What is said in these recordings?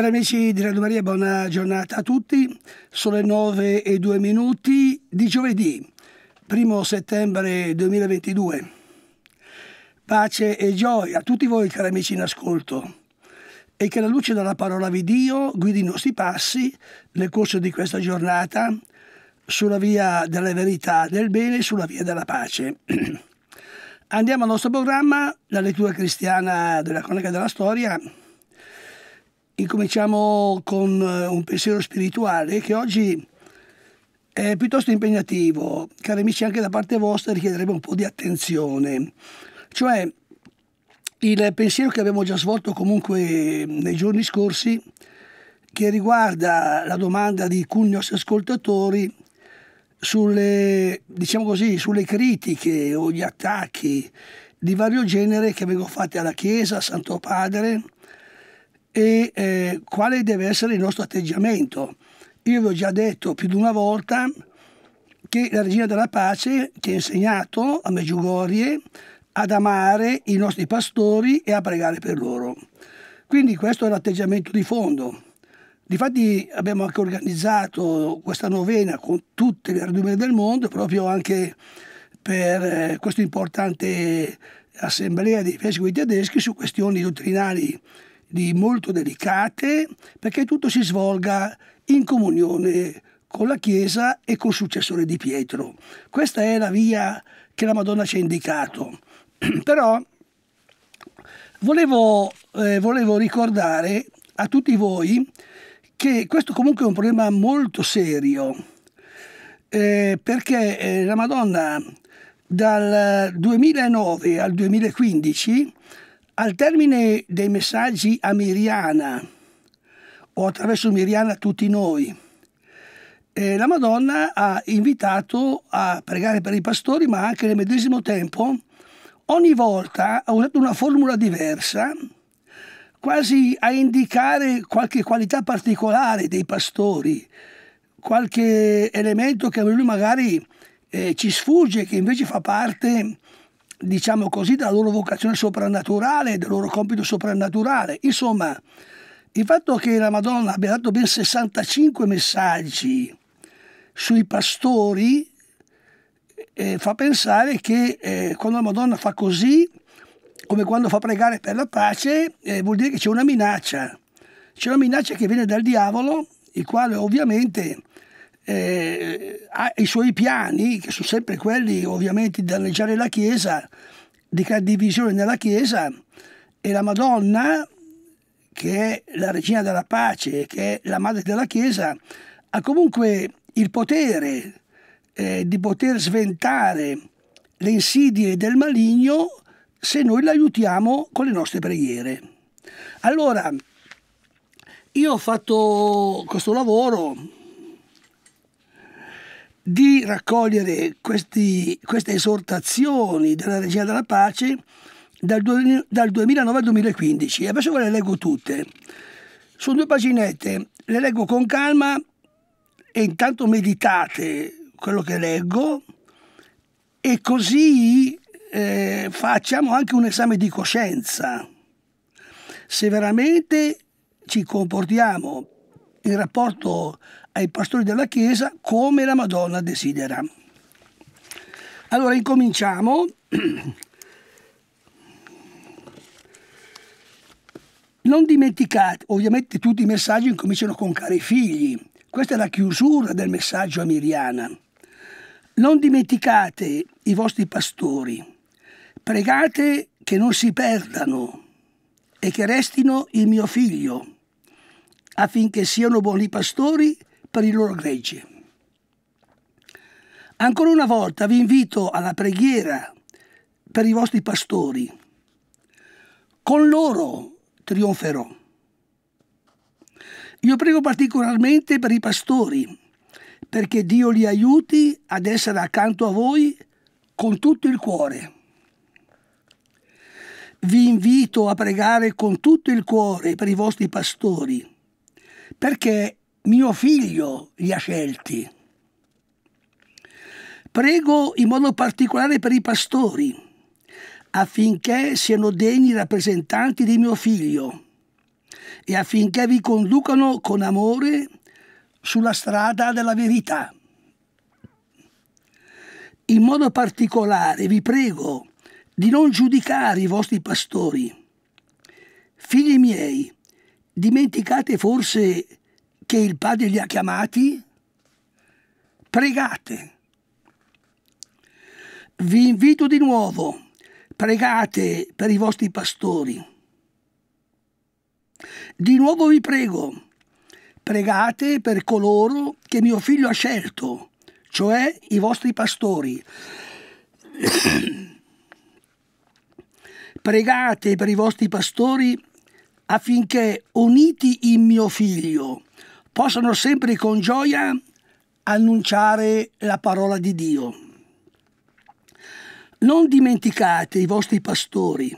Cari amici di Radio Maria, buona giornata a tutti. Sono le 9 e 2 minuti di giovedì, 1 settembre 2022. Pace e gioia a tutti voi, cari amici in ascolto. E che la luce della parola di Dio guidi i nostri passi nel corso di questa giornata sulla via della verità, del bene e sulla via della pace. Andiamo al nostro programma, la lettura cristiana della cronaca della storia, Incominciamo con eh, un pensiero spirituale che oggi è piuttosto impegnativo, cari amici, anche da parte vostra richiederebbe un po' di attenzione. Cioè, il pensiero che abbiamo già svolto comunque nei giorni scorsi, che riguarda la domanda di alcuni nostri ascoltatori sulle, diciamo così, sulle critiche o gli attacchi di vario genere che vengono fatti alla Chiesa, al Santo Padre, e eh, quale deve essere il nostro atteggiamento. Io vi ho già detto più di una volta che la regina della pace ci ha insegnato a Meggiugorie ad amare i nostri pastori e a pregare per loro. Quindi questo è l'atteggiamento di fondo. Difatti abbiamo anche organizzato questa novena con tutte le radune del mondo proprio anche per eh, questa importante assemblea dei vescovi tedeschi su questioni dottrinali di molto delicate perché tutto si svolga in comunione con la Chiesa e col successore di Pietro. Questa è la via che la Madonna ci ha indicato. Però volevo, eh, volevo ricordare a tutti voi che questo comunque è un problema molto serio, eh, perché eh, la Madonna dal 2009 al 2015 al termine dei messaggi a Miriana, o attraverso Miriana tutti noi, eh, la Madonna ha invitato a pregare per i pastori, ma anche nel medesimo tempo, ogni volta ha usato una formula diversa, quasi a indicare qualche qualità particolare dei pastori, qualche elemento che a noi magari eh, ci sfugge, che invece fa parte diciamo così, della loro vocazione soprannaturale, del loro compito soprannaturale. Insomma, il fatto che la Madonna abbia dato ben 65 messaggi sui pastori eh, fa pensare che eh, quando la Madonna fa così, come quando fa pregare per la pace, eh, vuol dire che c'è una minaccia. C'è una minaccia che viene dal diavolo, il quale ovviamente eh, ha i suoi piani, che sono sempre quelli ovviamente di danneggiare la Chiesa, di creare divisione nella Chiesa, e la Madonna, che è la regina della pace, che è la madre della Chiesa, ha comunque il potere eh, di poter sventare le insidie del maligno se noi l'aiutiamo con le nostre preghiere. Allora, io ho fatto questo lavoro di raccogliere questi, queste esortazioni della regia della pace dal, du, dal 2009 al 2015. adesso ve le leggo tutte. Sono due paginette, le leggo con calma e intanto meditate quello che leggo e così eh, facciamo anche un esame di coscienza. Se veramente ci comportiamo in rapporto ai pastori della Chiesa come la Madonna desidera. Allora incominciamo. Non dimenticate, ovviamente tutti i messaggi incominciano con cari figli. Questa è la chiusura del messaggio a Miriana. Non dimenticate i vostri pastori. Pregate che non si perdano e che restino il mio figlio, affinché siano buoni pastori per i loro greci. Ancora una volta vi invito alla preghiera per i vostri pastori. Con loro trionferò. Io prego particolarmente per i pastori, perché Dio li aiuti ad essere accanto a voi con tutto il cuore. Vi invito a pregare con tutto il cuore per i vostri pastori, perché mio figlio li ha scelti. Prego in modo particolare per i pastori, affinché siano degni rappresentanti di mio figlio e affinché vi conducano con amore sulla strada della verità. In modo particolare vi prego di non giudicare i vostri pastori. Figli miei, dimenticate forse che il Padre li ha chiamati? Pregate. Vi invito di nuovo, pregate per i vostri pastori. Di nuovo vi prego, pregate per coloro che mio figlio ha scelto, cioè i vostri pastori. pregate per i vostri pastori affinché, uniti in mio figlio, possono sempre con gioia annunciare la parola di Dio. Non dimenticate i vostri pastori,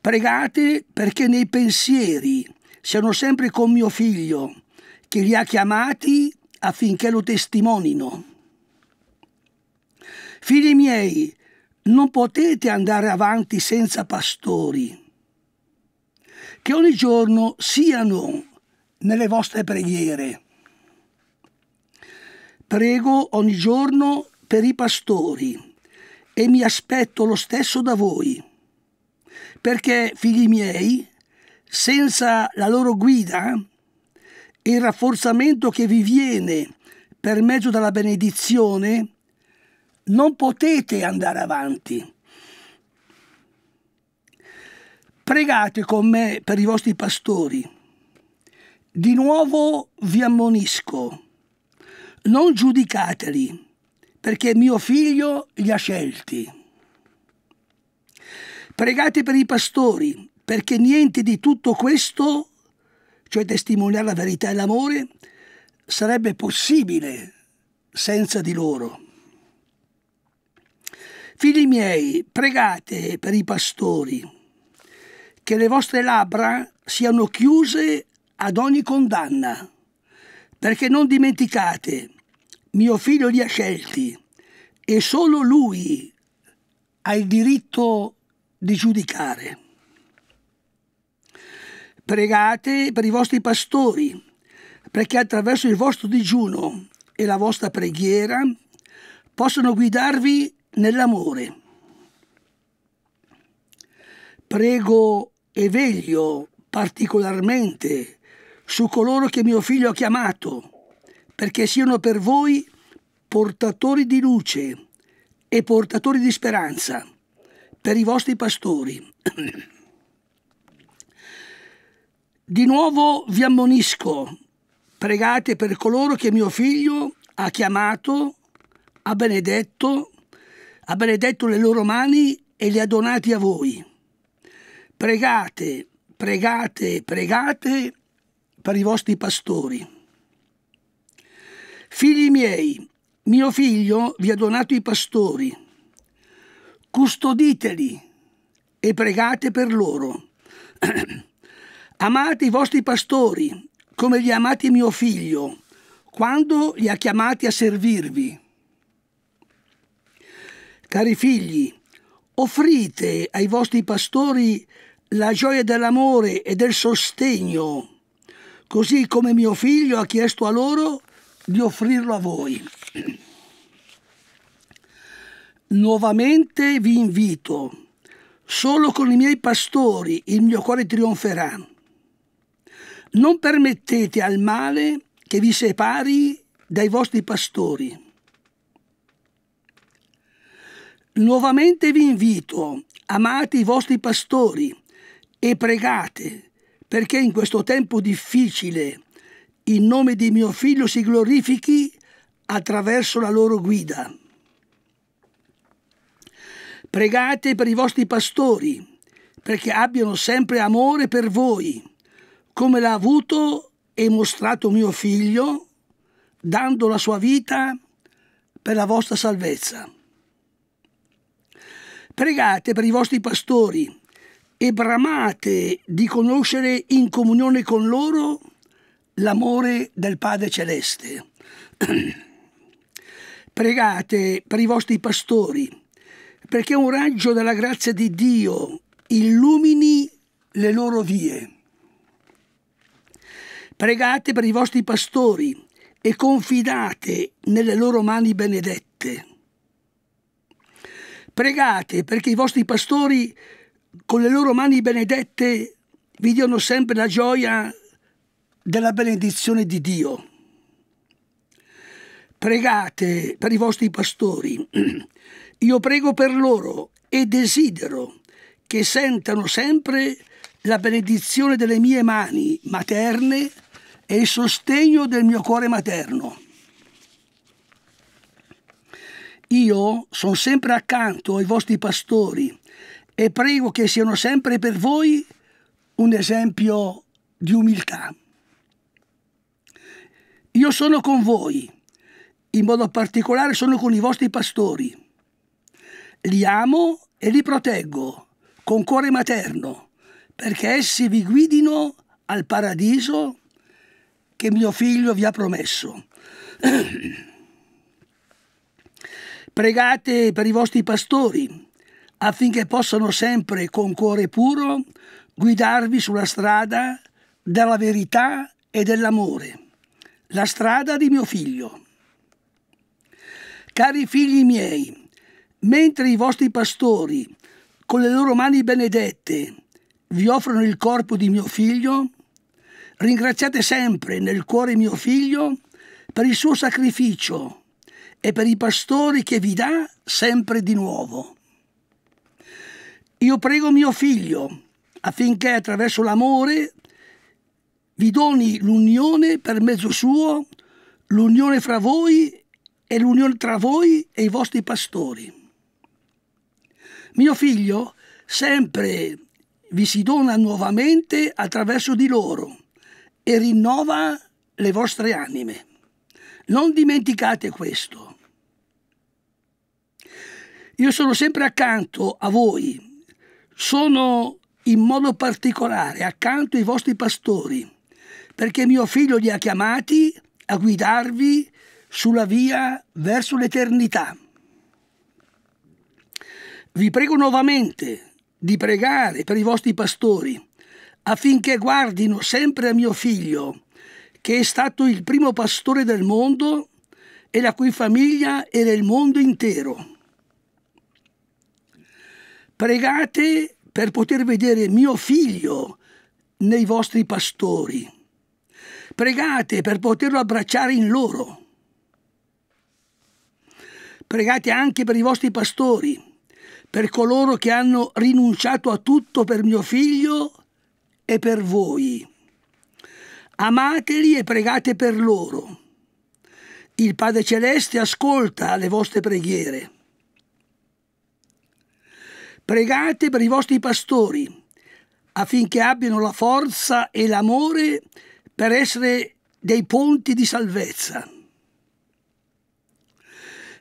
pregate perché nei pensieri siano sempre con mio figlio, che li ha chiamati affinché lo testimonino. Figli miei, non potete andare avanti senza pastori. Che ogni giorno siano nelle vostre preghiere. Prego ogni giorno per i pastori e mi aspetto lo stesso da voi, perché, figli miei, senza la loro guida, il rafforzamento che vi viene per mezzo della benedizione, non potete andare avanti. Pregate con me per i vostri pastori di nuovo vi ammonisco, non giudicateli, perché mio figlio li ha scelti. Pregate per i pastori, perché niente di tutto questo, cioè testimoniare la verità e l'amore, sarebbe possibile senza di loro. Figli miei, pregate per i pastori, che le vostre labbra siano chiuse ad ogni condanna. Perché non dimenticate, mio figlio li ha scelti e solo lui ha il diritto di giudicare. Pregate per i vostri pastori, perché attraverso il vostro digiuno e la vostra preghiera possono guidarvi nell'amore. Prego e veglio particolarmente su coloro che mio figlio ha chiamato, perché siano per voi portatori di luce e portatori di speranza per i vostri pastori. Di nuovo vi ammonisco, pregate per coloro che mio figlio ha chiamato, ha benedetto, ha benedetto le loro mani e le ha donati a voi. Pregate, pregate, pregate per i vostri pastori. Figli miei, mio figlio vi ha donato i pastori, custoditeli e pregate per loro. amate i vostri pastori come li amate mio figlio, quando li ha chiamati a servirvi. Cari figli, offrite ai vostri pastori la gioia dell'amore e del sostegno così come mio figlio ha chiesto a loro di offrirlo a voi. Nuovamente vi invito, solo con i miei pastori il mio cuore trionferà. Non permettete al male che vi separi dai vostri pastori. Nuovamente vi invito, amate i vostri pastori e pregate perché in questo tempo difficile il nome di mio figlio si glorifichi attraverso la loro guida. Pregate per i vostri pastori, perché abbiano sempre amore per voi, come l'ha avuto e mostrato mio figlio, dando la sua vita per la vostra salvezza. Pregate per i vostri pastori, e bramate di conoscere in comunione con loro l'amore del Padre Celeste. Pregate per i vostri pastori, perché un raggio della grazia di Dio illumini le loro vie. Pregate per i vostri pastori e confidate nelle loro mani benedette. Pregate perché i vostri pastori con le loro mani benedette vi diano sempre la gioia della benedizione di Dio. Pregate per i vostri pastori, io prego per loro e desidero che sentano sempre la benedizione delle mie mani materne e il sostegno del mio cuore materno. Io sono sempre accanto ai vostri pastori e prego che siano sempre per voi un esempio di umiltà. Io sono con voi, in modo particolare sono con i vostri pastori. Li amo e li proteggo con cuore materno, perché essi vi guidino al paradiso che mio figlio vi ha promesso. Pregate per i vostri pastori affinché possano sempre con cuore puro guidarvi sulla strada della verità e dell'amore, la strada di mio figlio. Cari figli miei, mentre i vostri pastori, con le loro mani benedette, vi offrono il corpo di mio figlio, ringraziate sempre nel cuore mio figlio per il suo sacrificio e per i pastori che vi dà sempre di nuovo. Io prego mio figlio affinché attraverso l'amore vi doni l'unione per mezzo suo, l'unione fra voi e l'unione tra voi e i vostri pastori. Mio figlio sempre vi si dona nuovamente attraverso di loro e rinnova le vostre anime. Non dimenticate questo. Io sono sempre accanto a voi sono in modo particolare accanto ai vostri pastori, perché mio figlio li ha chiamati a guidarvi sulla via verso l'eternità. Vi prego nuovamente di pregare per i vostri pastori affinché guardino sempre a mio figlio, che è stato il primo pastore del mondo e la cui famiglia era il mondo intero pregate per poter vedere mio figlio nei vostri pastori, pregate per poterlo abbracciare in loro, pregate anche per i vostri pastori, per coloro che hanno rinunciato a tutto per mio figlio e per voi. Amateli e pregate per loro. Il Padre Celeste ascolta le vostre preghiere Pregate per i vostri pastori affinché abbiano la forza e l'amore per essere dei ponti di salvezza.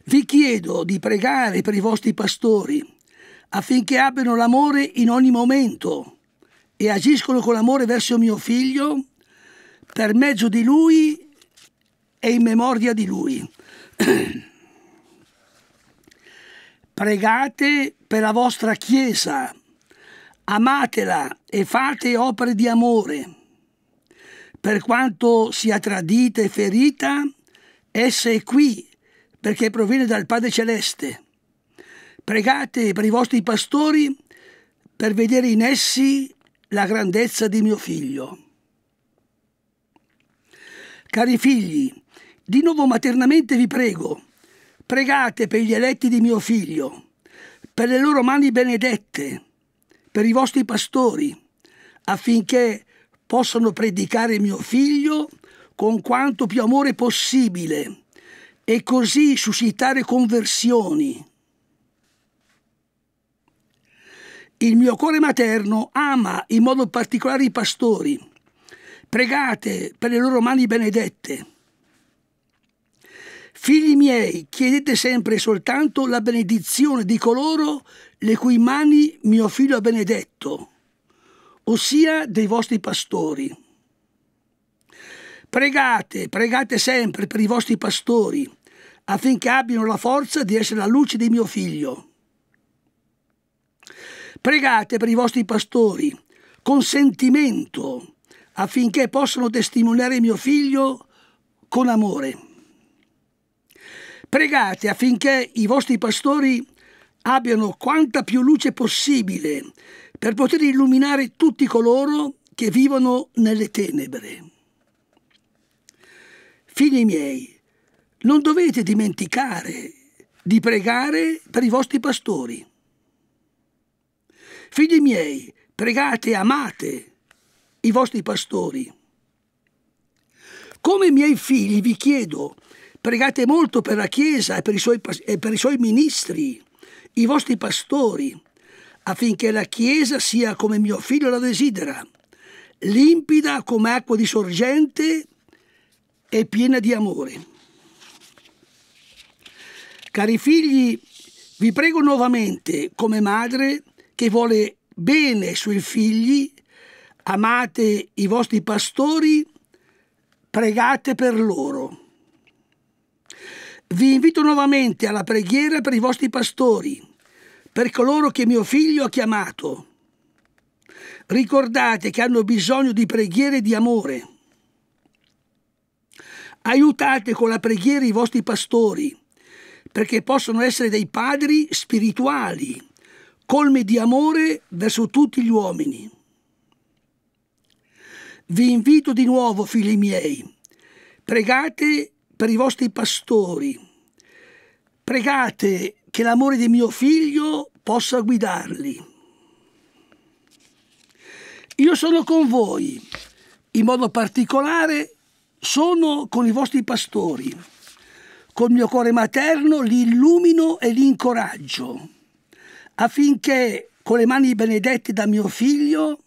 Vi chiedo di pregare per i vostri pastori affinché abbiano l'amore in ogni momento e agiscono con amore verso mio figlio per mezzo di lui e in memoria di lui. pregate per la vostra Chiesa, amatela e fate opere di amore. Per quanto sia tradita e ferita, essa è qui perché proviene dal Padre Celeste. Pregate per i vostri pastori per vedere in essi la grandezza di mio figlio. Cari figli, di nuovo maternamente vi prego, Pregate per gli eletti di mio figlio, per le loro mani benedette, per i vostri pastori, affinché possano predicare mio figlio con quanto più amore possibile e così suscitare conversioni. Il mio cuore materno ama in modo particolare i pastori. Pregate per le loro mani benedette Figli miei, chiedete sempre e soltanto la benedizione di coloro le cui mani mio figlio ha benedetto, ossia dei vostri pastori. Pregate, pregate sempre per i vostri pastori, affinché abbiano la forza di essere la luce di mio figlio. Pregate per i vostri pastori con sentimento, affinché possano testimoniare mio figlio con amore. Pregate affinché i vostri pastori abbiano quanta più luce possibile per poter illuminare tutti coloro che vivono nelle tenebre. Figli miei, non dovete dimenticare di pregare per i vostri pastori. Figli miei, pregate e amate i vostri pastori. Come miei figli vi chiedo Pregate molto per la Chiesa e per, suoi, e per i suoi ministri, i vostri pastori, affinché la Chiesa sia come mio figlio la desidera, limpida come acqua di sorgente e piena di amore. Cari figli, vi prego nuovamente, come madre che vuole bene ai suoi figli, amate i vostri pastori, pregate per loro. Vi invito nuovamente alla preghiera per i vostri pastori, per coloro che mio figlio ha chiamato. Ricordate che hanno bisogno di preghiere e di amore. Aiutate con la preghiera i vostri pastori, perché possono essere dei padri spirituali, colmi di amore verso tutti gli uomini. Vi invito di nuovo, figli miei, pregate per i vostri pastori, Pregate che l'amore di mio figlio possa guidarli. Io sono con voi, in modo particolare sono con i vostri pastori. Col mio cuore materno li illumino e li incoraggio, affinché con le mani benedette da mio figlio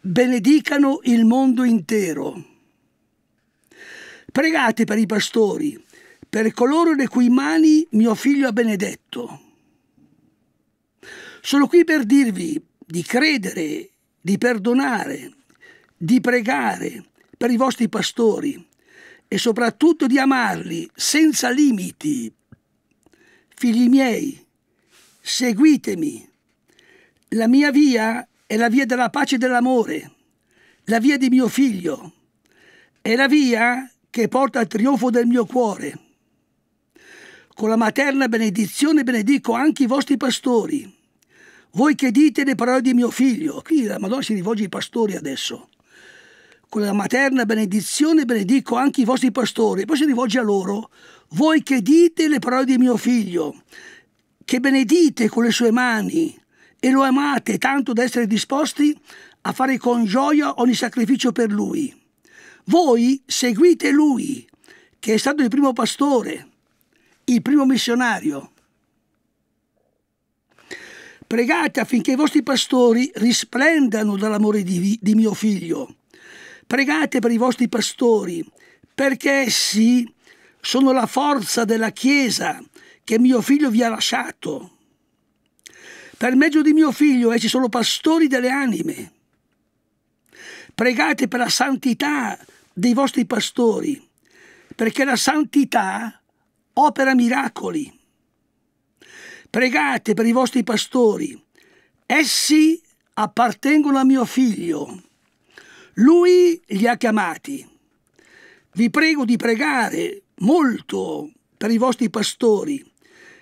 benedicano il mondo intero. Pregate per i pastori per coloro le cui mani mio figlio ha benedetto. Sono qui per dirvi di credere, di perdonare, di pregare per i vostri pastori e soprattutto di amarli senza limiti. Figli miei, seguitemi. La mia via è la via della pace e dell'amore, la via di mio figlio, è la via che porta al trionfo del mio cuore con la materna benedizione benedico anche i vostri pastori. Voi che dite le parole di mio figlio. Qui la Madonna si rivolge ai pastori adesso. Con la materna benedizione benedico anche i vostri pastori. Poi si rivolge a loro. Voi che dite le parole di mio figlio, che benedite con le sue mani e lo amate tanto da essere disposti a fare con gioia ogni sacrificio per lui. Voi seguite lui, che è stato il primo pastore il primo missionario. Pregate affinché i vostri pastori risplendano dall'amore di, di mio figlio. Pregate per i vostri pastori, perché essi sono la forza della Chiesa che mio figlio vi ha lasciato. Per mezzo di mio figlio essi sono pastori delle anime. Pregate per la santità dei vostri pastori, perché la santità opera miracoli. Pregate per i vostri pastori, essi appartengono a mio figlio, lui li ha chiamati. Vi prego di pregare molto per i vostri pastori,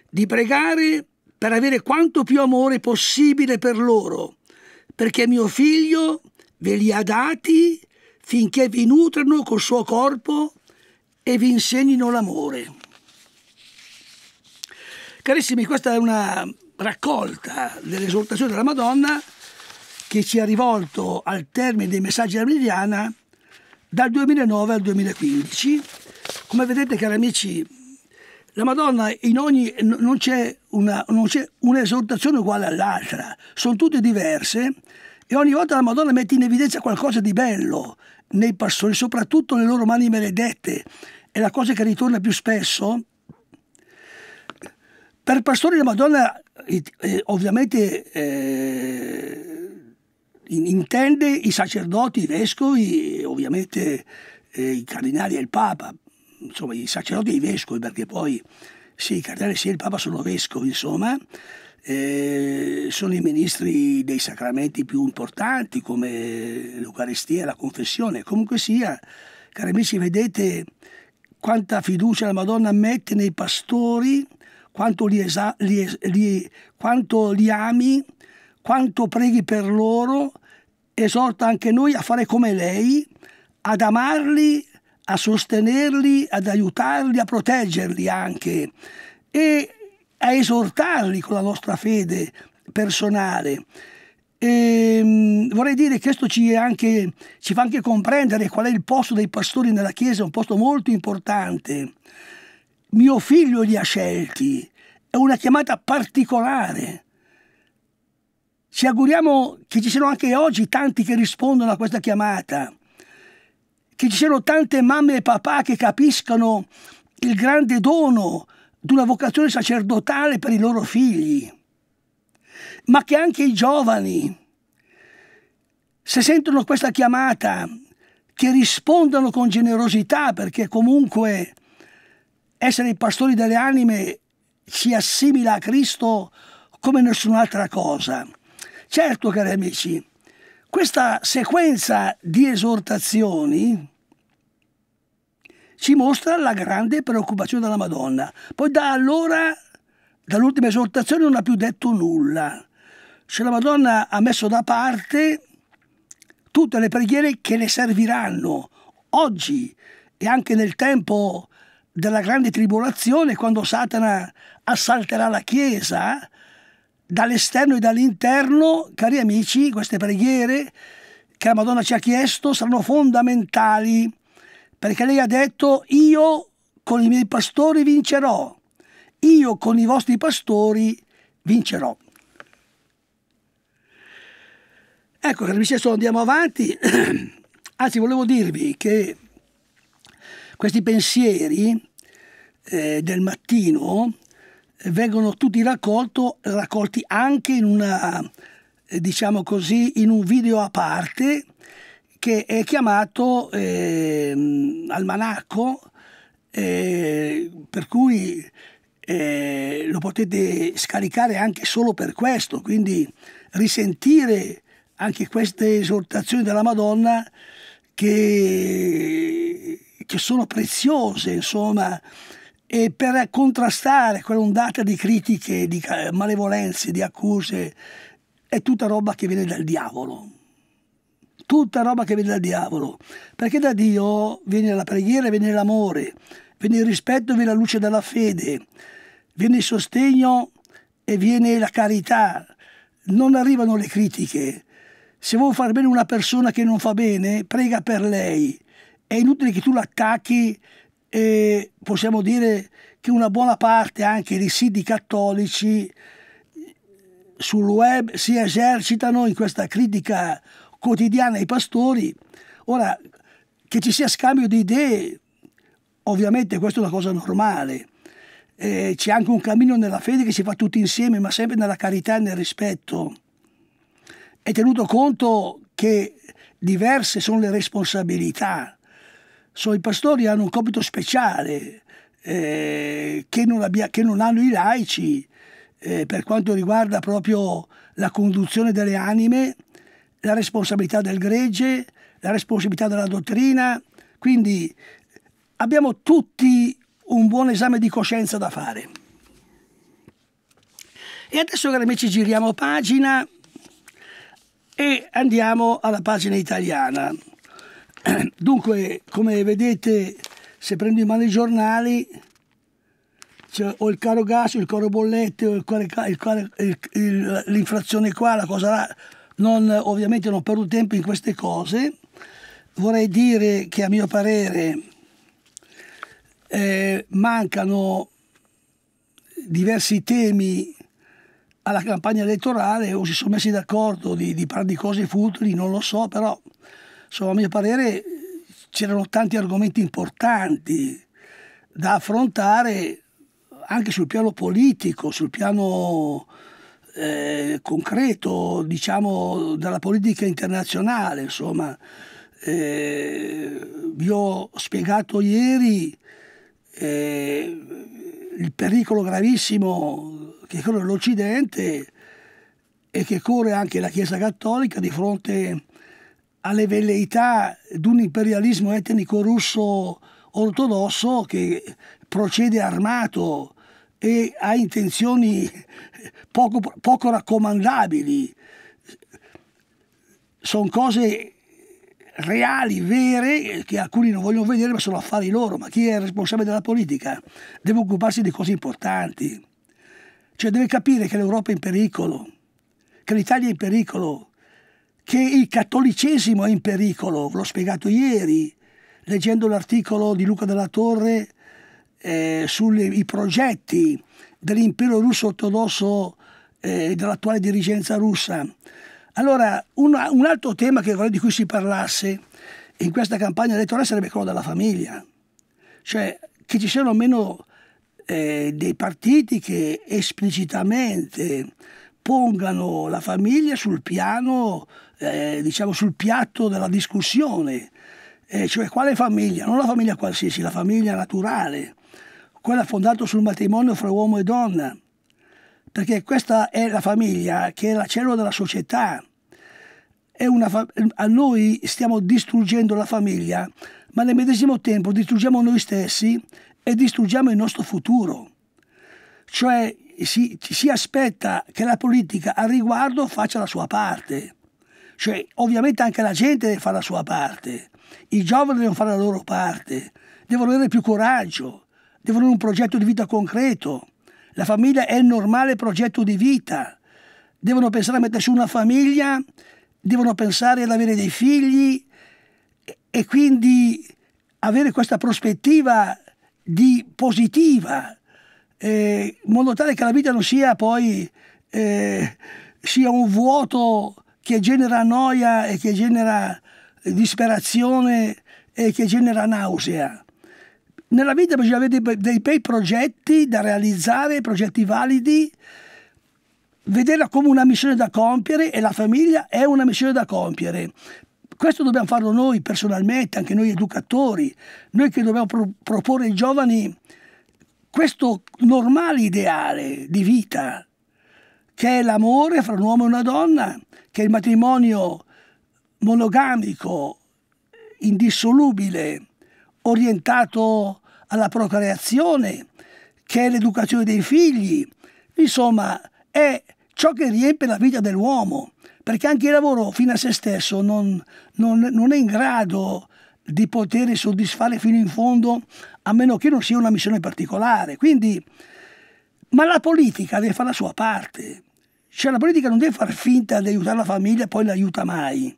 di pregare per avere quanto più amore possibile per loro, perché mio figlio ve li ha dati finché vi nutrano col suo corpo e vi insegnino l'amore. Carissimi, questa è una raccolta dell'esortazione della Madonna che ci ha rivolto al termine dei messaggi della Meridiana dal 2009 al 2015. Come vedete, cari amici, la Madonna in ogni, non c'è, una, non c'è un'esortazione uguale all'altra, sono tutte diverse e ogni volta la Madonna mette in evidenza qualcosa di bello nei pastori, soprattutto le loro mani maledette. È la cosa che ritorna più spesso per Pastori la Madonna eh, ovviamente eh, intende i sacerdoti, i vescovi, ovviamente eh, i cardinali e il Papa, insomma i sacerdoti e i vescovi, perché poi sì, i cardinali sì, il Papa sono vescovi, insomma, eh, sono i ministri dei sacramenti più importanti come l'Eucaristia e la confessione. Comunque sia, cari amici, vedete quanta fiducia la Madonna mette nei pastori quanto li, esa- li, li, quanto li ami, quanto preghi per loro, esorta anche noi a fare come lei, ad amarli, a sostenerli, ad aiutarli, a proteggerli anche e a esortarli con la nostra fede personale. E ehm, vorrei dire che questo ci, anche, ci fa anche comprendere qual è il posto dei pastori nella Chiesa, un posto molto importante. Mio figlio li ha scelti, è una chiamata particolare. Ci auguriamo che ci siano anche oggi tanti che rispondono a questa chiamata, che ci siano tante mamme e papà che capiscano il grande dono di una vocazione sacerdotale per i loro figli, ma che anche i giovani, se sentono questa chiamata, che rispondano con generosità perché comunque essere i pastori delle anime ci assimila a Cristo come nessun'altra cosa. Certo, cari amici, questa sequenza di esortazioni ci mostra la grande preoccupazione della Madonna. Poi da allora, dall'ultima esortazione, non ha più detto nulla. Cioè la Madonna ha messo da parte tutte le preghiere che le serviranno oggi e anche nel tempo della grande tribolazione, quando Satana assalterà la Chiesa, dall'esterno e dall'interno, cari amici, queste preghiere che la Madonna ci ha chiesto saranno fondamentali, perché lei ha detto io con i miei pastori vincerò, io con i vostri pastori vincerò. Ecco, cari amici, adesso andiamo avanti. Anzi, volevo dirvi che questi pensieri eh, del mattino vengono tutti raccolto, raccolti anche in una, eh, diciamo così, in un video a parte che è chiamato eh, Almanacco, eh, per cui eh, lo potete scaricare anche solo per questo, quindi risentire anche queste esortazioni della Madonna che che sono preziose, insomma, e per contrastare quell'ondata di critiche, di eh, malevolenze, di accuse, è tutta roba che viene dal diavolo. Tutta roba che viene dal diavolo. Perché da Dio viene la preghiera, viene l'amore, viene il rispetto, viene la luce della fede, viene il sostegno e viene la carità. Non arrivano le critiche. Se vuoi far bene una persona che non fa bene, prega per lei è inutile che tu l'attacchi e possiamo dire che una buona parte anche dei siti cattolici sul web si esercitano in questa critica quotidiana ai pastori. Ora, che ci sia scambio di idee, ovviamente questa è una cosa normale. Eh, c'è anche un cammino nella fede che si fa tutti insieme, ma sempre nella carità e nel rispetto. E tenuto conto che diverse sono le responsabilità So, I pastori hanno un compito speciale eh, che, non abbia, che, non hanno i laici eh, per quanto riguarda proprio la conduzione delle anime, la responsabilità del gregge, la responsabilità della dottrina. Quindi abbiamo tutti un buon esame di coscienza da fare. E adesso cari amici giriamo pagina e andiamo alla pagina italiana. Dunque, come vedete, se prendo in mano i giornali, cioè, ho il caro gas, il caro bollette, l'inflazione qua, la cosa là, non, ovviamente non perdo tempo in queste cose. Vorrei dire che a mio parere eh, mancano diversi temi alla campagna elettorale o si sono messi d'accordo di, di parlare di cose futili, non lo so, però insomma, a mio parere c'erano tanti argomenti importanti da affrontare anche sul piano politico, sul piano eh, concreto, diciamo, della politica internazionale, insomma. Eh, vi ho spiegato ieri eh, il pericolo gravissimo che corre l'Occidente e che corre anche la Chiesa Cattolica di fronte a alle velleità di un imperialismo etnico russo ortodosso che procede armato e ha intenzioni poco, poco raccomandabili. Sono cose reali, vere, che alcuni non vogliono vedere, ma sono affari loro. Ma chi è responsabile della politica deve occuparsi di cose importanti. Cioè deve capire che l'Europa è in pericolo, che l'Italia è in pericolo, che il cattolicesimo è in pericolo, l'ho spiegato ieri, leggendo l'articolo di Luca della Torre eh, sui progetti dell'impero russo ortodosso eh, e eh, dell'attuale dirigenza russa. Allora, una, un altro tema che vorrei di cui si parlasse in questa campagna elettorale sarebbe quello della famiglia, cioè che ci siano meno eh, dei partiti che esplicitamente pongano la famiglia sul piano, eh, diciamo sul piatto della discussione, eh, cioè quale famiglia? Non la famiglia qualsiasi, la famiglia naturale, quella fondata sul matrimonio fra uomo e donna, perché questa è la famiglia che è la cellula della società. Fa- a noi stiamo distruggendo la famiglia, ma nel medesimo tempo distruggiamo noi stessi e distruggiamo il nostro futuro. Cioè si, si aspetta che la politica al riguardo faccia la sua parte. Cioè, ovviamente anche la gente deve fare la sua parte, i giovani devono fare la loro parte, devono avere più coraggio, devono avere un progetto di vita concreto. La famiglia è il normale progetto di vita. Devono pensare a mettersi una famiglia, devono pensare ad avere dei figli e quindi avere questa prospettiva di positiva in eh, modo tale che la vita non sia poi eh, sia un vuoto che genera noia e che genera disperazione e che genera nausea. Nella vita bisogna avere dei, dei bei progetti da realizzare, progetti validi, vederla come una missione da compiere e la famiglia è una missione da compiere. Questo dobbiamo farlo noi personalmente, anche noi educatori, noi che dobbiamo pro proporre ai giovani questo normale ideale di vita che è l'amore fra un uomo e una donna, che è il matrimonio monogamico, indissolubile, orientato alla procreazione, che è l'educazione dei figli, insomma è ciò che riempie la vita dell'uomo, perché anche il lavoro fino a se stesso non, non, non è in grado di poter soddisfare fino in fondo a meno che non sia una missione particolare. Quindi, ma la politica deve fare la sua parte. Cioè la politica non deve far finta di aiutare la famiglia e poi l'aiuta mai.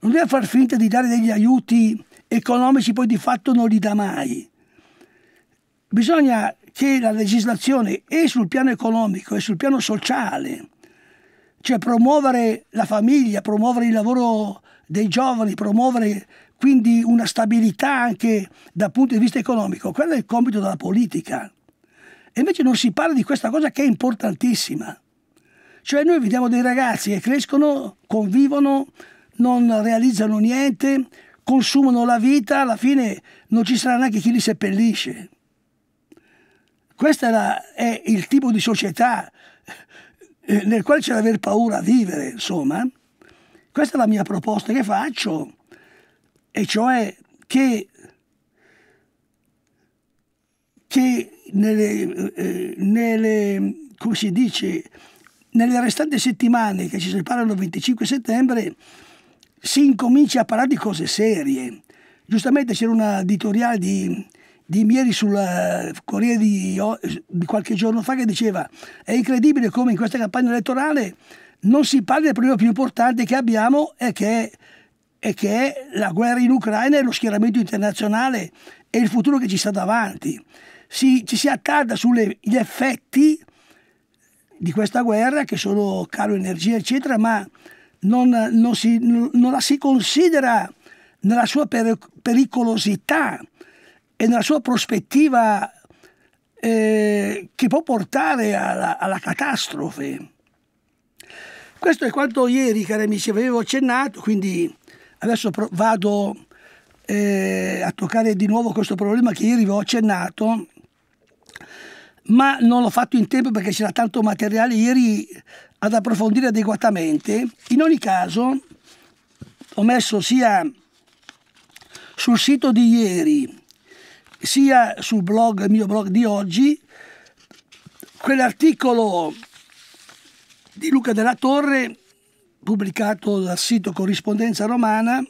Non deve far finta di dare degli aiuti economici, poi di fatto non li dà mai. Bisogna che la legislazione e sul piano economico e sul piano sociale, cioè promuovere la famiglia, promuovere il lavoro dei giovani, promuovere quindi una stabilità anche dal punto di vista economico, quello è il compito della politica. E invece non si parla di questa cosa che è importantissima. Cioè noi vediamo dei ragazzi che crescono, convivono, non realizzano niente, consumano la vita, alla fine non ci sarà neanche chi li seppellisce. Questo è, il tipo di società eh, nel quale c'è da aver paura a vivere, insomma. Questa è la mia proposta che faccio e cioè che, che nelle, eh, nelle, come si dice, nelle restanti settimane che ci separano il 25 settembre si incomincia a parlare di cose serie. Giustamente c'era un editoriale di, di Mieri sulla eh, Corriere di, di, qualche giorno fa che diceva è incredibile come in questa campagna elettorale non si parli del problema più importante che abbiamo e che è e che è la guerra in Ucraina e lo schieramento internazionale e il futuro che ci sta davanti. Si, ci si attarda sugli effetti di questa guerra, che sono caro energia, eccetera, ma non, non, si, non la si considera nella sua pericolosità e nella sua prospettiva eh, che può portare alla, alla, catastrofe. Questo è quanto ieri, cari amici, avevo accennato, quindi adesso vado eh, a toccare di nuovo questo problema che ieri vi ho accennato, ma non l'ho fatto in tempo perché c'era tanto materiale ieri ad approfondire adeguatamente. In ogni caso ho messo sia sul sito di ieri sia sul blog, il mio blog di oggi, quell'articolo di Luca della Torre pubblicato dal sito Corrispondenza Romana,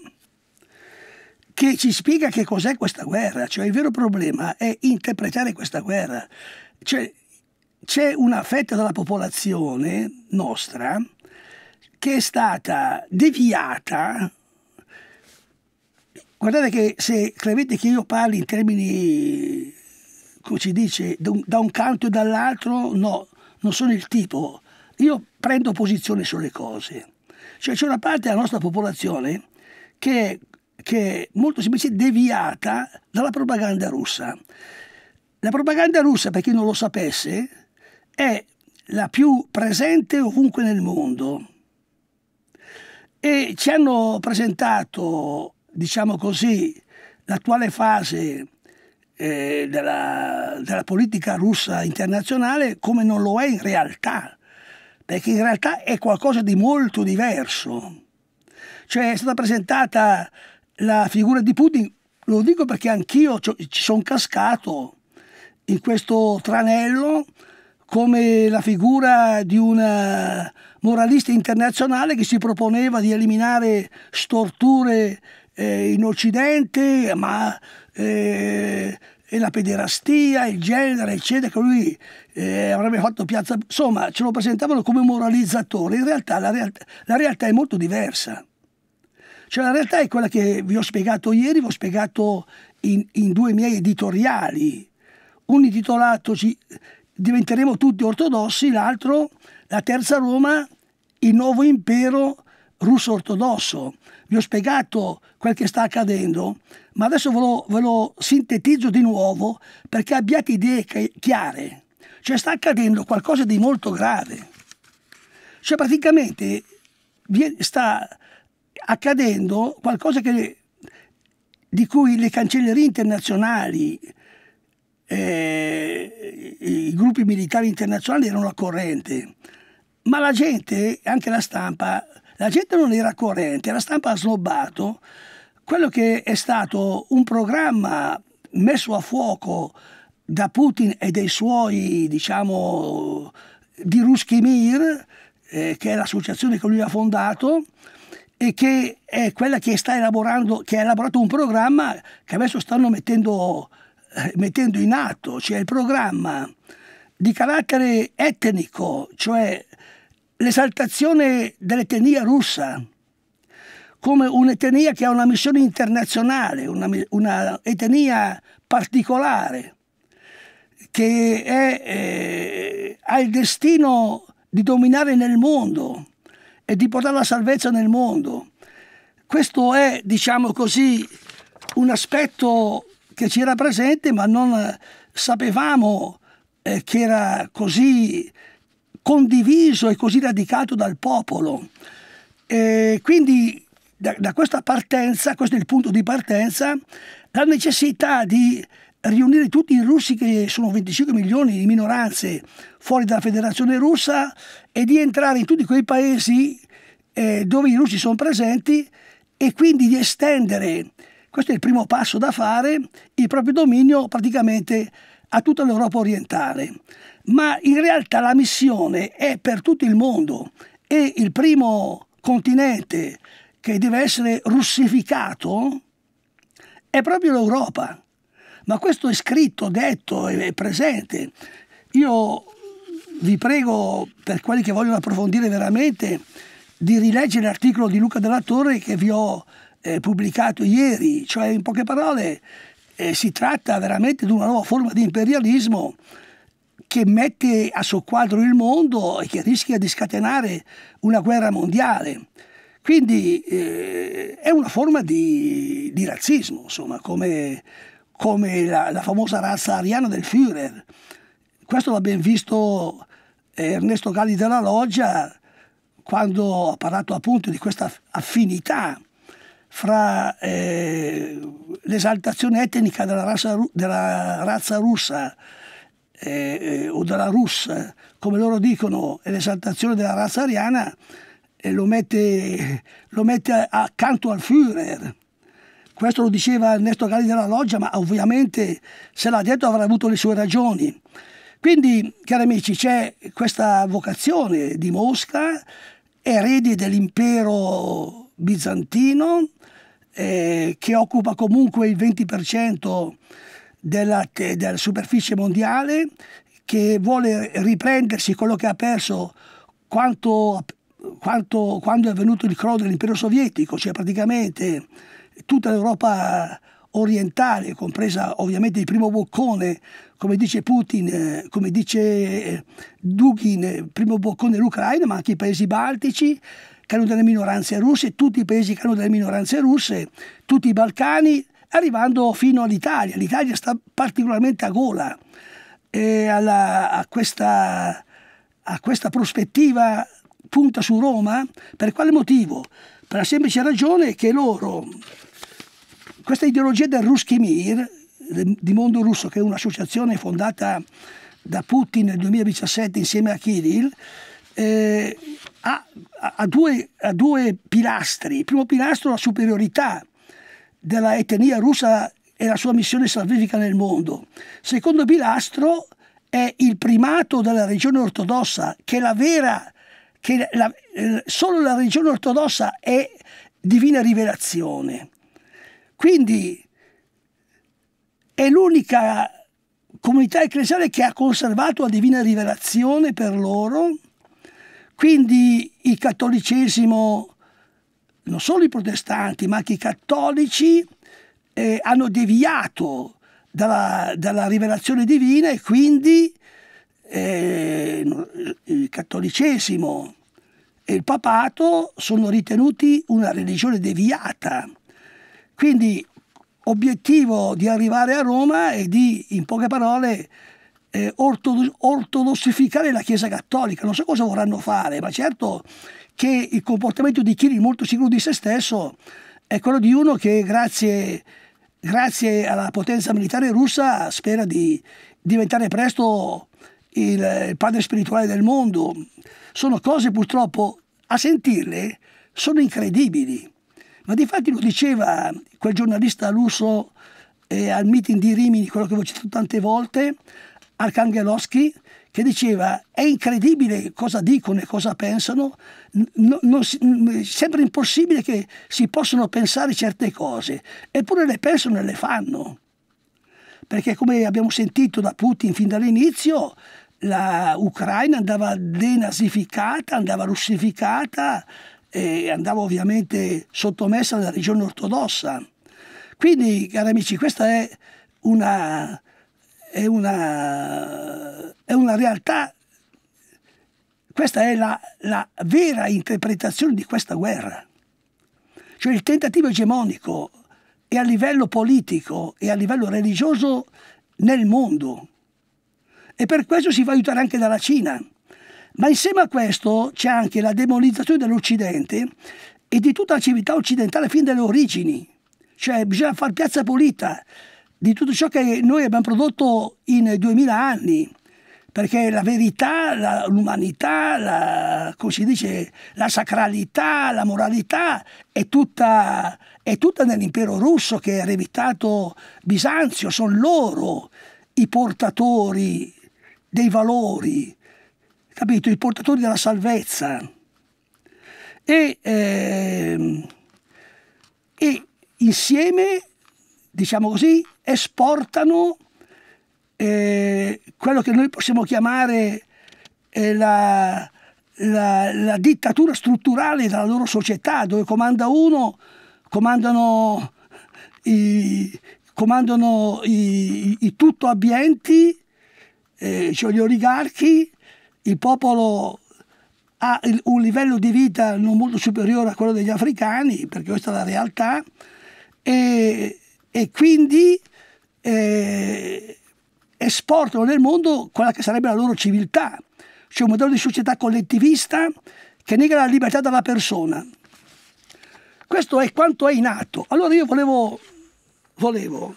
che ci spiega che cos'è questa guerra, cioè il vero problema è interpretare questa guerra. Cioè, c'è una fetta della popolazione nostra che è stata deviata. Guardate che se credete che io parli in termini, come si dice, da un canto e dall'altro, no, non sono il tipo. Io prendo posizione sulle cose. Cioè c'è una parte della nostra popolazione che, che è molto semplicemente deviata dalla propaganda russa. La propaganda russa, per chi non lo sapesse, è la più presente ovunque nel mondo e ci hanno presentato, diciamo così, l'attuale fase eh, della, della politica russa internazionale come non lo è in realtà perché in realtà è qualcosa di molto diverso. Cioè è stata presentata la figura di Putin, lo dico perché anch'io ci sono cascato in questo tranello come la figura di un moralista internazionale che si proponeva di eliminare storture eh, in Occidente, ma eh, e la pederastia, il genere, eccetera, che lui eh, avrebbe fatto piazza... Insomma, ce lo presentavano come moralizzatore. In realtà la, realtà la realtà è molto diversa. Cioè la realtà è quella che vi ho spiegato ieri, vi ho spiegato in, in due miei editoriali. Un intitolato Diventeremo tutti ortodossi, l'altro La terza Roma, il nuovo impero russo ortodosso, vi ho spiegato quel che sta accadendo, ma adesso ve lo, ve lo sintetizzo di nuovo perché abbiate idee chiare. Cioè sta accadendo qualcosa di molto grave. Cioè praticamente sta accadendo qualcosa che, di cui le cancellerie internazionali, eh, i gruppi militari internazionali erano a corrente, ma la gente, anche la stampa, la gente non era corrente, la stampa ha snobbato quello che è stato un programma messo a fuoco da Putin e dei suoi, diciamo, di Ruskimir, eh, che è l'associazione che lui ha fondato, e che è quella che sta elaborando, che ha elaborato un programma che adesso stanno mettendo, eh, mettendo in atto, cioè il programma di carattere etnico, cioè l'esaltazione dell'etnia russa come un'etnia che ha una missione internazionale, una, una etnia particolare, che è, eh, ha il destino di dominare nel mondo e di portare la salvezza nel mondo. Questo è, diciamo così, un aspetto che ci era presente, ma non sapevamo eh, che era così condiviso e così radicato dal popolo. E quindi da, da, questa partenza, questo è il punto di partenza, la necessità di riunire tutti i russi che sono 25 milioni di minoranze fuori dalla federazione russa e di entrare in tutti quei paesi eh, dove i russi sono presenti e quindi di estendere, questo è il primo passo da fare, il proprio dominio praticamente a tutta l'Europa orientale, ma in realtà la missione è per tutto il mondo e il primo continente che deve essere russificato è proprio l'Europa. Ma questo è scritto, detto, è presente. Io vi prego, per quelli che vogliono approfondire veramente, di rileggere l'articolo di Luca della Torre che vi ho eh, pubblicato ieri, cioè in poche parole eh, si tratta veramente di una nuova forma di imperialismo che mette a soqquadro il mondo e che rischia di scatenare una guerra mondiale. Quindi eh, è una forma di, di razzismo, insomma, come, come la, la, famosa razza ariana del Führer. Questo l'ha ben visto eh, Ernesto Galli della Loggia quando ha parlato appunto di questa affinità fra eh, l'esaltazione etnica della razza, della razza russa eh, eh, o della russa, come loro dicono, e l'esaltazione della razza ariana, eh, lo mette, lo, mette, accanto al Führer. Questo lo diceva Ernesto Galli della Loggia, ma ovviamente se l'ha detto avrà avuto le sue ragioni. Quindi, cari amici, c'è questa vocazione di Mosca, eredi dell'impero bizantino, eh, che occupa comunque il 20% della, della superficie mondiale, che vuole riprendersi quello che ha perso quanto, quanto, quando è avvenuto il crollo dell'impero sovietico, cioè praticamente tutta l'Europa orientale, compresa ovviamente il primo boccone, come dice Putin, eh, come dice eh, Dugin, eh, primo boccone l'Ucraina, ma anche i paesi baltici, che hanno delle minoranze russe, tutti i paesi che hanno delle minoranze russe, tutti i Balcani, arrivando fino all'Italia. L'Italia sta particolarmente a gola alla, a, questa, a questa prospettiva punta su Roma. Per quale motivo? Per la semplice ragione che loro, questa ideologia del Ruskimir, di Mondo Russo, che è un'associazione fondata da Putin nel 2017 insieme a Kirill, eh, ha, ha, due, ha due pilastri. Il primo pilastro è la superiorità della etnia russa e la sua missione salvifica nel mondo. Il Secondo pilastro è il primato della religione ortodossa, che è la vera, che la, solo la religione ortodossa è divina rivelazione. Quindi è l'unica comunità ecclesiale che ha conservato la divina rivelazione per loro quindi il cattolicesimo, non solo i protestanti, ma anche i cattolici eh, hanno deviato dalla, dalla, rivelazione divina e quindi eh, il cattolicesimo e il papato sono ritenuti una religione deviata. Quindi obiettivo di arrivare a Roma e di, in poche parole, eh, ortodossificare la Chiesa Cattolica. Non so cosa vorranno fare, ma certo che il comportamento di Chiri molto sicuro di se stesso è quello di uno che grazie, grazie alla potenza militare russa spera di diventare presto il, il padre spirituale del mondo. Sono cose purtroppo, a sentirle, sono incredibili. Ma di fatti lo diceva quel giornalista russo eh, al meeting di Rimini, quello che ho citato tante volte, Archangelovsky che diceva è incredibile cosa dicono e cosa pensano, no, si, sembra impossibile che si possano pensare certe cose, eppure le pensano e le fanno. Perché come abbiamo sentito da Putin fin dall'inizio, l'Ucraina andava denazificata, andava russificata e andava ovviamente sottomessa alla regione ortodossa. Quindi, cari amici, questa è una è una, è una realtà, questa è la, la vera interpretazione di questa guerra. Cioè il tentativo egemonico e a livello politico e a livello religioso nel mondo. E per questo si va aiutare anche dalla Cina. Ma insieme a questo c'è anche la demonizzazione dell'Occidente e di tutta la civiltà occidentale fin dalle origini. Cioè bisogna far piazza pulita, di tutto ciò che noi abbiamo prodotto in duemila anni, perché la verità, l'umanità, la, come si dice, la sacralità, la moralità è tutta, è tutta nell'impero russo che ha revitato Bisanzio, sono loro i portatori dei valori, capito? I portatori della salvezza. E, eh, e insieme, diciamo così, esportano eh, quello che noi possiamo chiamare eh, la, la, la, dittatura strutturale della loro società, dove comanda uno, comandano i, comandano i, i tutto abbienti, eh, cioè gli oligarchi, il popolo ha un livello di vita non molto superiore a quello degli africani, perché questa è la realtà, e, e quindi eh, esportano nel mondo quella che sarebbe la loro civiltà, cioè un modello di società collettivista che nega la libertà della persona. Questo è quanto è in atto. Allora io volevo, volevo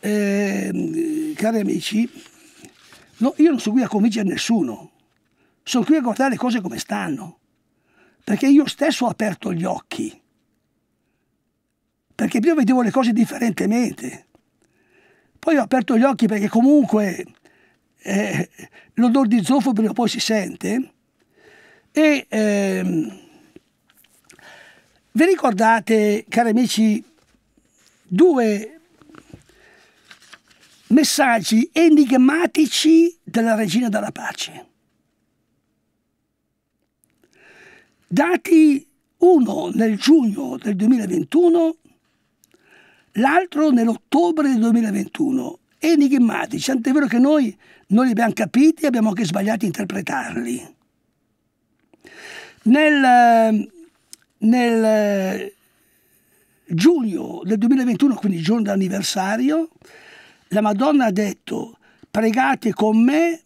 eh, cari amici, no, io non sono qui a convincere nessuno, sono qui a guardare le cose come stanno, perché io stesso ho aperto gli occhi, perché io vedevo le cose differentemente. Poi ho aperto gli occhi perché comunque eh, l'odore di zolfo prima o poi si sente. E ehm, vi ricordate, cari amici, due messaggi enigmatici della regina della pace? Dati uno nel giugno del 2021 l'altro nell'ottobre del 2021. Enigmatici, tant'è vero che noi non li abbiamo capiti e abbiamo anche sbagliato a interpretarli. Nel, nel giugno del 2021, quindi giorno d'anniversario, la Madonna ha detto pregate con me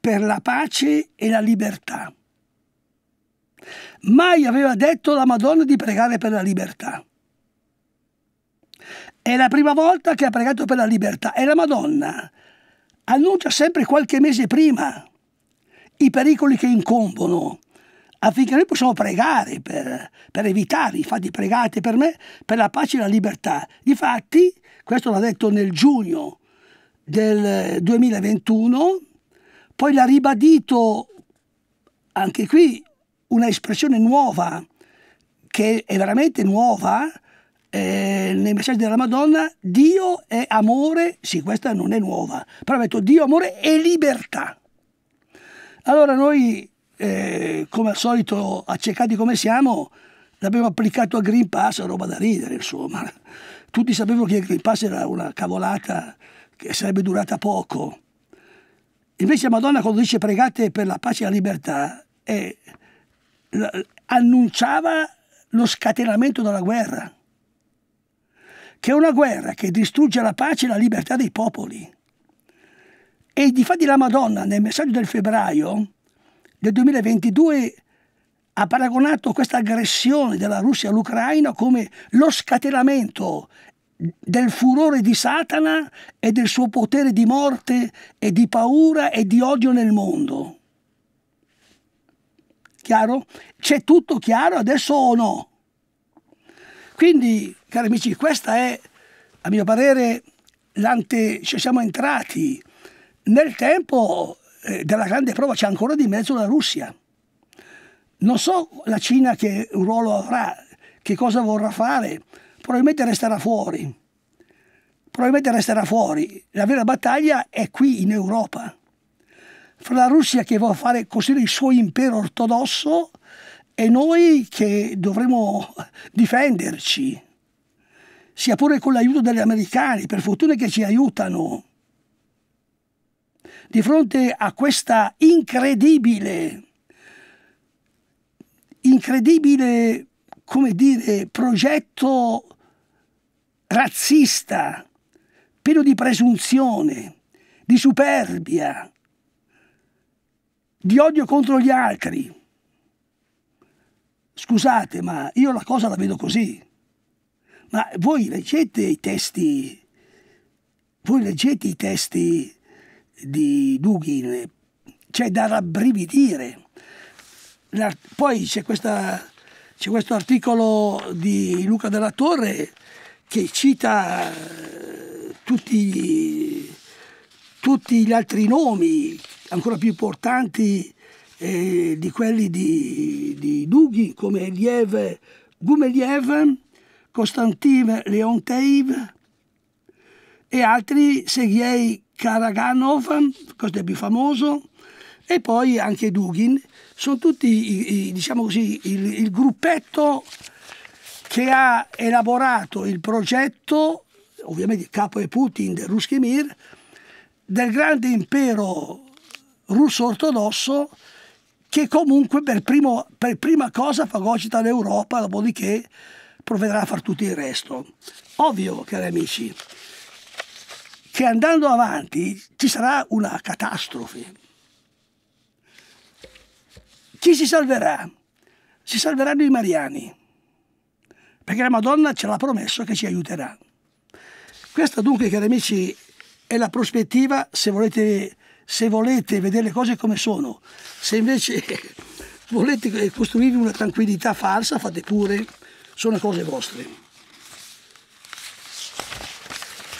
per la pace e la libertà. Mai aveva detto la Madonna di pregare per la libertà. È la prima volta che ha pregato per la libertà e la Madonna annuncia sempre qualche mese prima i pericoli che incombono affinché noi possiamo pregare per, per evitarli. Infatti pregate per me per la pace e la libertà. Difatti, questo l'ha detto nel giugno del 2021, poi l'ha ribadito anche qui una espressione nuova, che è veramente nuova, eh, nei messaggi della Madonna, Dio è amore, sì questa non è nuova, però ha detto Dio amore e libertà. Allora noi, eh, come al solito, accecati come siamo, l'abbiamo applicato a Green Pass, roba da ridere insomma. Tutti sapevano che il Green Pass era una cavolata che sarebbe durata poco. Invece la Madonna quando dice pregate per la pace e la libertà, eh, annunciava lo scatenamento della guerra che è una guerra che distrugge la pace e la libertà dei popoli. E di fatti la Madonna nel messaggio del febbraio del 2022 ha paragonato questa aggressione della Russia all'Ucraina come lo scatenamento del furore di Satana e del suo potere di morte e di paura e di odio nel mondo. Chiaro? C'è tutto chiaro adesso o no? Quindi, cari amici, questa è, a mio parere, l'ante... ci siamo entrati nel tempo eh, della grande prova, c'è ancora di mezzo la Russia. Non so la Cina che ruolo avrà, che cosa vorrà fare, probabilmente resterà fuori. Probabilmente resterà fuori. La vera battaglia è qui in Europa. Fra la Russia che vuole fare costruire il suo impero ortodosso e noi che dovremo difenderci, sia pure con l'aiuto degli americani, per fortuna che ci aiutano. Di fronte a questa incredibile, incredibile, come dire, progetto razzista, pieno di presunzione, di superbia, di odio contro gli altri, Scusate, ma io la cosa la vedo così. Ma voi leggete i testi, voi leggete i testi di Dugin, c'è da rabbrividire. Poi c'è questo articolo di Luca della Torre che cita eh, tutti, tutti gli altri nomi ancora più importanti e di quelli di, di Dughi come Liev Gumeliev, Konstantin Leonteev e altri, Sergei Karaganov, questo è più famoso, e poi anche Dugin, sono tutti i, i, diciamo così, il, il gruppetto che ha elaborato il progetto, ovviamente il capo è Putin del Ruskimir, del grande impero russo ortodosso che comunque per, primo, per prima cosa fagocita l'Europa, dopodiché provvederà a far tutto il resto. Ovvio, cari amici, che andando avanti ci sarà una catastrofe. Chi si salverà? Si salveranno i Mariani, perché la Madonna ce l'ha promesso che ci aiuterà. Questa dunque, cari amici, è la prospettiva, se volete se volete vedere le cose come sono, se invece volete costruirvi una tranquillità falsa, fate pure, sono cose vostre.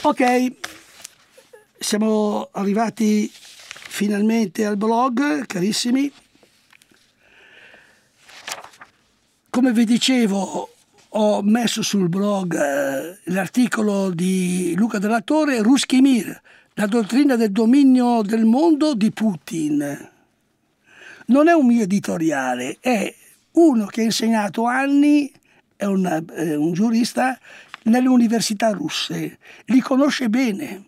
Ok, siamo arrivati finalmente al blog, carissimi. Come vi dicevo, ho messo sul blog eh, l'articolo di Luca Dell'Attore, Ruschimir, la dottrina del dominio del mondo di Putin. Non è un mio editoriale, è uno che ha insegnato anni, è una, eh, un giurista, nelle università russe, li conosce bene.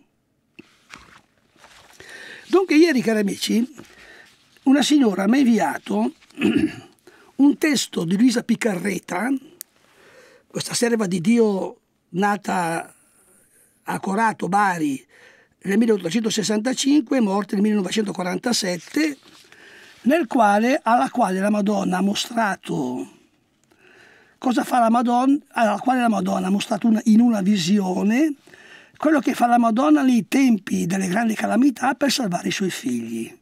Dunque ieri, cari amici, una signora mi ha inviato un testo di Luisa Picarreta, questa serva di Dio nata a Corato, Bari, nel 1865 e morte nel 1947, nel quale, alla quale la Madonna ha mostrato cosa fa la Madonna, alla quale la Madonna ha mostrato una, in una visione quello che fa la Madonna nei tempi delle grandi calamità per salvare i suoi figli.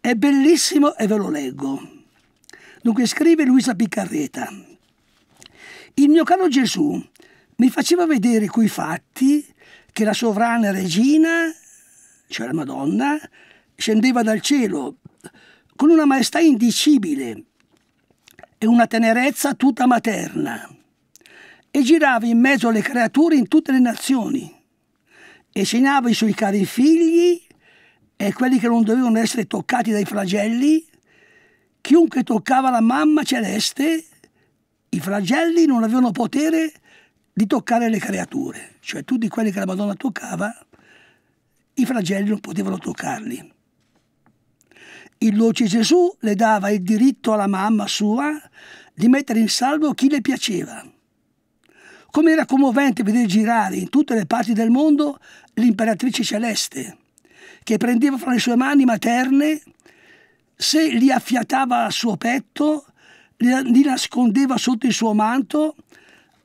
È bellissimo e ve lo leggo. Dunque scrive Luisa Piccarreta. Il mio caro Gesù mi faceva vedere quei fatti che la sovrana regina, cioè la Madonna, scendeva dal cielo con una maestà indicibile e una tenerezza tutta materna e girava in mezzo alle creature in tutte le nazioni e segnava i suoi cari figli e quelli che non dovevano essere toccati dai flagelli. Chiunque toccava la mamma celeste, i flagelli non avevano potere di toccare le creature. Cioè tutti quelli che la Madonna toccava, i flagelli non potevano toccarli. Il dolce Gesù le dava il diritto alla mamma sua di mettere in salvo chi le piaceva. Come era commovente vedere girare in tutte le parti del mondo l'imperatrice celeste, che prendeva fra le sue mani materne, se li affiatava al suo petto, li nascondeva sotto il suo manto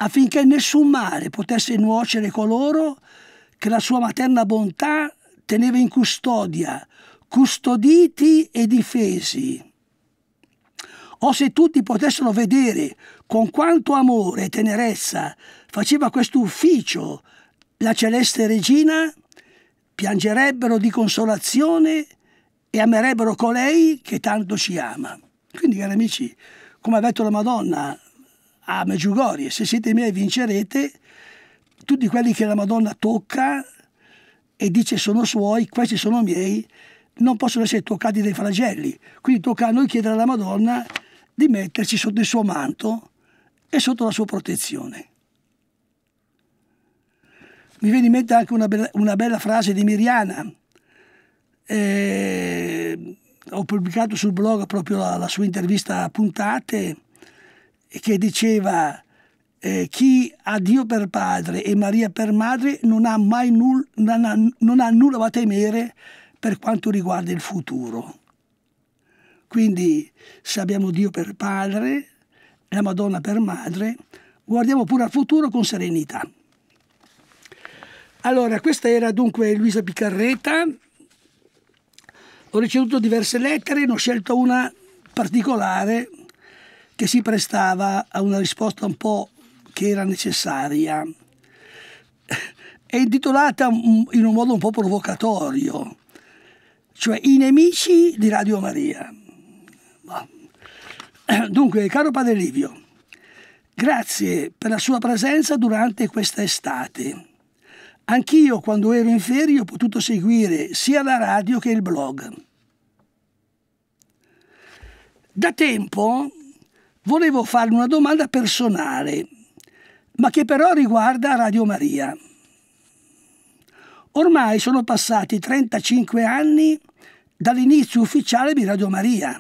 affinché nessun male potesse nuocere coloro che la sua materna bontà teneva in custodia, custoditi e difesi. O se tutti potessero vedere con quanto amore e tenerezza faceva questo ufficio la celeste regina, piangerebbero di consolazione e amerebbero colei che tanto ci ama. Quindi, cari amici, come ha detto la Madonna, a Meggiugorie, se siete miei vincerete, tutti quelli che la Madonna tocca e dice sono suoi, questi sono miei, non possono essere toccati dai flagelli. Quindi tocca a noi chiedere alla Madonna di metterci sotto il suo manto e sotto la sua protezione. Mi viene in mente anche una bella, una bella frase di Miriana. Eh, ho pubblicato sul blog proprio la, la sua intervista a puntate che diceva eh, chi ha Dio per padre e Maria per madre non ha mai nulla, non, non ha nulla da temere per quanto riguarda il futuro. Quindi se abbiamo Dio per padre, e la Madonna per madre, guardiamo pure al futuro con serenità. Allora, questa era dunque Luisa Piccarreta. Ho ricevuto diverse lettere, ne ho scelto una particolare che si prestava a una risposta un po' che era necessaria. È intitolata in un modo un po' provocatorio, cioè I nemici di Radio Maria. Dunque, caro padre Livio, grazie per la sua presenza durante questa estate. Anch'io, quando ero in ferie, ho potuto seguire sia la radio che il blog. Da tempo volevo farle una domanda personale, ma che però riguarda Radio Maria. Ormai sono passati 35 anni dall'inizio ufficiale di Radio Maria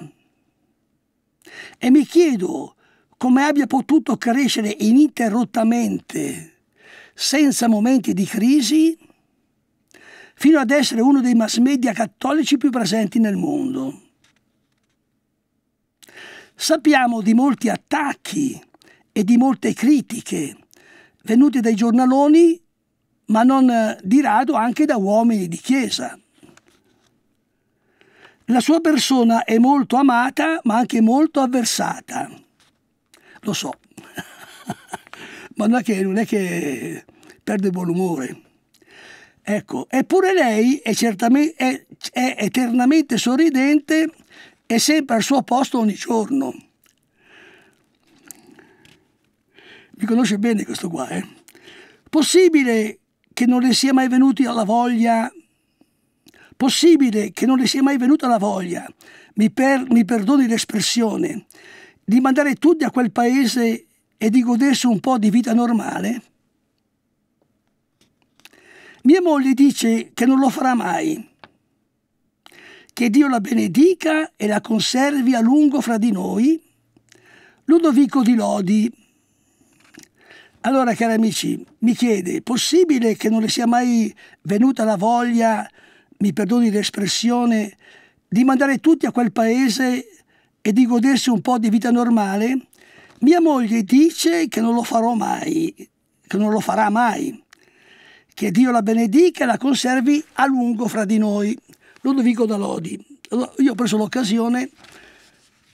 e mi chiedo come abbia potuto crescere ininterrottamente, senza momenti di crisi, fino ad essere uno dei mass media cattolici più presenti nel mondo. Sappiamo di molti attacchi e di molte critiche venute dai giornaloni, ma non eh, di rado anche da uomini di chiesa. La sua persona è molto amata, ma anche molto avversata. Lo so, ma non è che, non è che perde buon umore. Ecco, eppure lei è, certamente, è, è eternamente sorridente è sempre al suo posto ogni giorno. Mi conosce bene questo qua, eh? Possibile che non le sia mai venuti alla voglia possibile che non le sia mai venuta la voglia, mi, per, mi perdoni l'espressione, di mandare tutti a quel paese e di godersi un po' di vita normale? Mia moglie dice che non lo farà mai, che Dio la benedica e la conservi a lungo fra di noi. Ludovico di Lodi. Allora, cari amici, mi chiede, possibile che non le sia mai venuta la voglia, mi perdoni l'espressione, di mandare tutti a quel paese e di godersi un po' di vita normale? Mia moglie dice che non lo farò mai, che non lo farà mai. Che Dio la benedica e la conservi a lungo fra di noi. Ludovico Dalodi. Allora, io ho preso l'occasione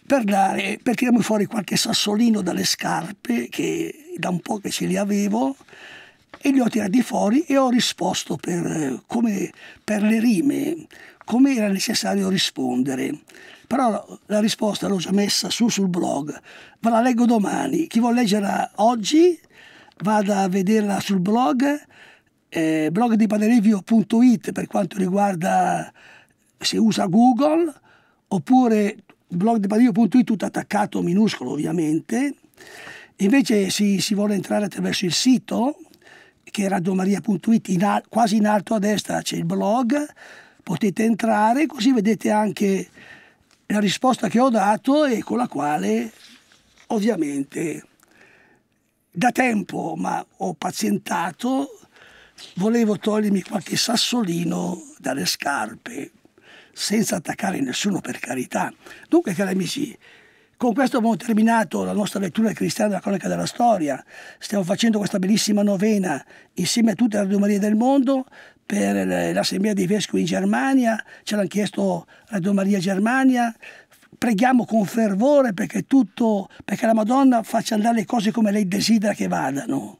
per, dare, per tirarmi fuori qualche sassolino dalle scarpe, che da un po' che ce li avevo, e li ho tirati fuori e ho risposto per, come, per le rime, come era necessario rispondere. Però la risposta l'ho già messa su sul blog, ve la leggo domani, chi vuole leggerla oggi vada a vederla sul blog eh, blogdipanereview.it per quanto riguarda se usa Google, oppure blogdipanereview.it tutto attaccato, minuscolo ovviamente. Invece se si vuole entrare attraverso il sito, che è radiomaria.it, in quasi in alto a destra c'è il blog, potete entrare così vedete anche la risposta che ho dato e con la quale ovviamente da tempo, ma ho pazientato, volevo togliermi qualche sassolino dalle scarpe, senza attaccare nessuno per carità. Dunque, cari amici, con questo abbiamo terminato la nostra lettura cristiana della cronaca della storia. Stiamo facendo questa bellissima novena insieme a tutte le Radio Maria del mondo per l'Assemblea dei Vescovi in Germania. Ce l'hanno chiesto Radio Maria Germania. Preghiamo con fervore perché, tutto, perché la Madonna faccia andare le cose come lei desidera che vadano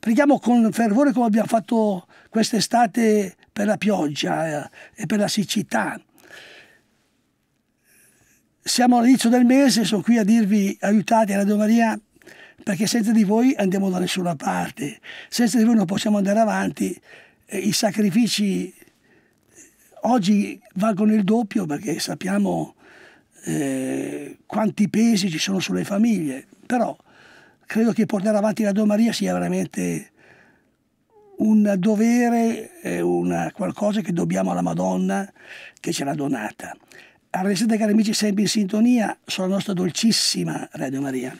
preghiamo con fervore come abbiamo fatto quest'estate per la pioggia eh, e per la siccità. Siamo all'inizio del mese, sono qui a dirvi aiutate Radio Maria perché senza di voi andiamo da nessuna parte, senza di voi non possiamo andare avanti, i sacrifici eh, oggi valgono il doppio perché sappiamo eh, quanti pesi ci sono sulle famiglie, però credo che portare avanti la Domaria sia veramente un dovere, una qualcosa che dobbiamo alla Madonna che ce l'ha donata. Arrestate cari amici sempre in sintonia sulla nostra dolcissima Radio Maria.